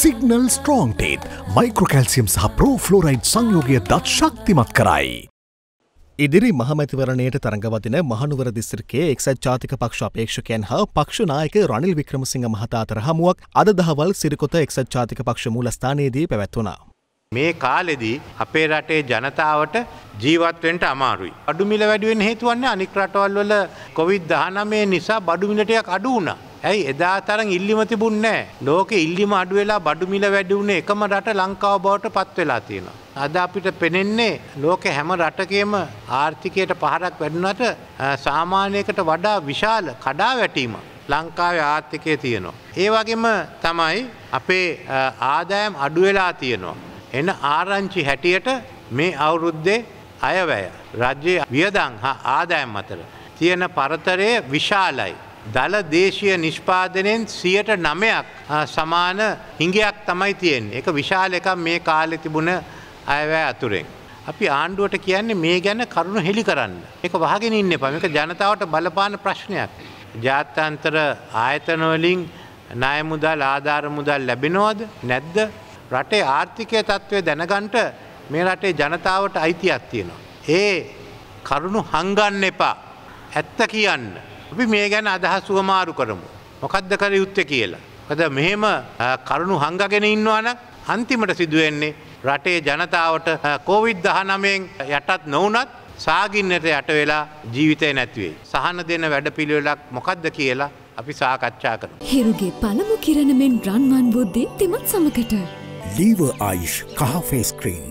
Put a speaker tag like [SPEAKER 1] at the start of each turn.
[SPEAKER 1] Signal ස්ට්‍රෝන්ටේත් මයිකෘකැල්සියම් සහ ප්‍රෝෆ්ලෝරයිඩ් සංයෝගය දත් ශක්තිමත් කරයි. ඉදිරි මහමැතිවරණයට තරඟවදින මහනුවර දිස්ත්‍රිකේ එක්සත් ජාතික පක්ෂ අපේක්ෂකයන් හා පක්ෂනායක රනිල් වික්‍රමසිංහ මහතාතර හමුවක් අද දහවල් සිරිකොත එක්සත් ජාතික පක්ෂ මූලස්ථානයේදී පැවැත්වනා.
[SPEAKER 2] මේ කාලෙදී අපේ රටේ ජනතාවට ජීවත්වෙන්ට අමාරුයි. අඩුමිල වැඩුවෙන් හේතුවන්නේ අනික් රටවල් වල කොවිD-19 නිසා බඩුමිලටයක් අඩු වුණා. ඇයි එදා තරම් ඉල්ලිම තිබුණ නෑ ලෝක ඉල්ලිම අඩු වෙලා බඩු මිල වැඩි වුණේ එකම රට ලංකාව බවට පත් වෙලා තියෙනවා. අද අපිට පෙනෙන්නේ ලෝක හැම රටකේම ආර්ථිකයට පහරක් වැඩුණට සාමාන්‍යයකට වඩා විශාල කඩා වැටීම ලංකාවේ ආර්ථිකය තියෙනවා. ඒ වගේම තමයි අපේ ආදායම් අඩු වෙලා තියෙනවා. එන ආරංචි හැටියට මේ අවුරුද්දේ අයවැය රජයේ වියදම් හා ආදායම් අතර තියෙන පරතරය විශාලයි. දළ දේශය නිෂ්පාදනයෙන් සියට නමයක් සමාන හිඟයක් තමයි තියෙන්. එක විශාල එකක් මේ කාලෙ තිබුණ අයවැෑ අතුරෙන්. අපි ආණ්ඩුවට කියන්නේ මේ ගැන කරුණු හෙළි කරන්න. එක වහගෙන ඉන්න පමික ජනතාවට බලපාන ප්‍රශ්නයක්. ජාත්‍යන්තර ආයතනවලින් නයමුදල් ආධාර මුදල් ලැබෙනෝද නැද්ද. රටේ ආර්ථිකය තත්ත්වය දැනගන්ට මේ රටේ ජනතාවට අයිතියක් තියෙනවා. ඒ කරුණු හංගන්න එපා. ඇත්ත කියන්න. අපි මේ ගැන අදහසුව මාරු කරමු. මොකක්ද කර යුත්තේ කියලා. කද මෙහෙම කරුණු හංගගෙන ඉන්නවන අන්තිමට සිදුවෙන්නේ රටේ ජනතාවට කෝවිඩ් දහනමයෙන් යටත් නොවනත් සාගින්නට යට වෙලා ජීවිතය නැතිවේ. සහන දෙන වැඩ පිළිවෙලක් මොකක්ද කියලා අපි සාකච්ඡා කර.
[SPEAKER 1] හිරුගේ පළමු කිරණමෙන් රන්වන් බුද්ධි තිමත් සමකට.
[SPEAKER 2] ලීව ආයිෂ් කහ ෆේස්ක්‍රීන්.